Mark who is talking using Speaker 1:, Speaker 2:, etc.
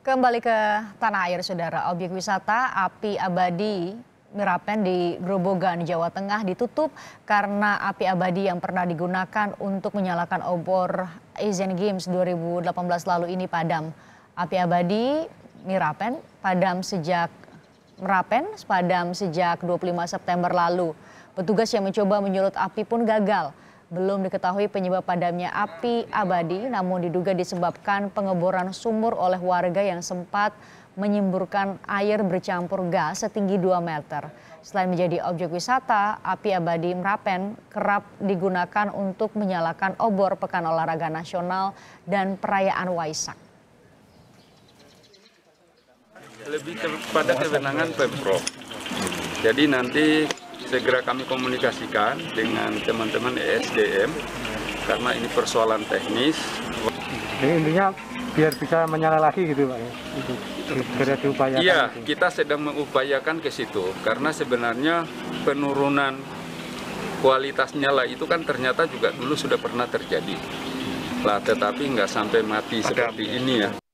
Speaker 1: Kembali ke tanah air, saudara. Objek wisata api abadi Merapen di Grobogan, Jawa Tengah ditutup karena api abadi yang pernah digunakan untuk menyalakan obor Asian Games 2018 lalu ini padam. Api abadi Merapen padam sejak Merapen padam sejak 25 September lalu. Petugas yang mencoba menyulut api pun gagal. Belum diketahui penyebab padamnya api abadi, namun diduga disebabkan pengeboran sumur oleh warga yang sempat menyemburkan air bercampur gas setinggi 2 meter. Selain menjadi objek wisata, api abadi Merapen kerap digunakan untuk menyalakan obor Pekan Olahraga Nasional dan Perayaan Waisak.
Speaker 2: Lebih kepada kewenangan Pemprov. Jadi nanti segera kami komunikasikan dengan teman-teman ESDM karena ini persoalan teknis.
Speaker 3: Jadi intinya biar bisa menyala lagi gitu Pak ya? Segera diupayakan. Iya,
Speaker 2: gitu. kita sedang mengupayakan ke situ karena sebenarnya penurunan kualitas nyala itu kan ternyata juga dulu sudah pernah terjadi. Lah tetapi nggak sampai mati Padahal seperti ya. ini
Speaker 3: ya.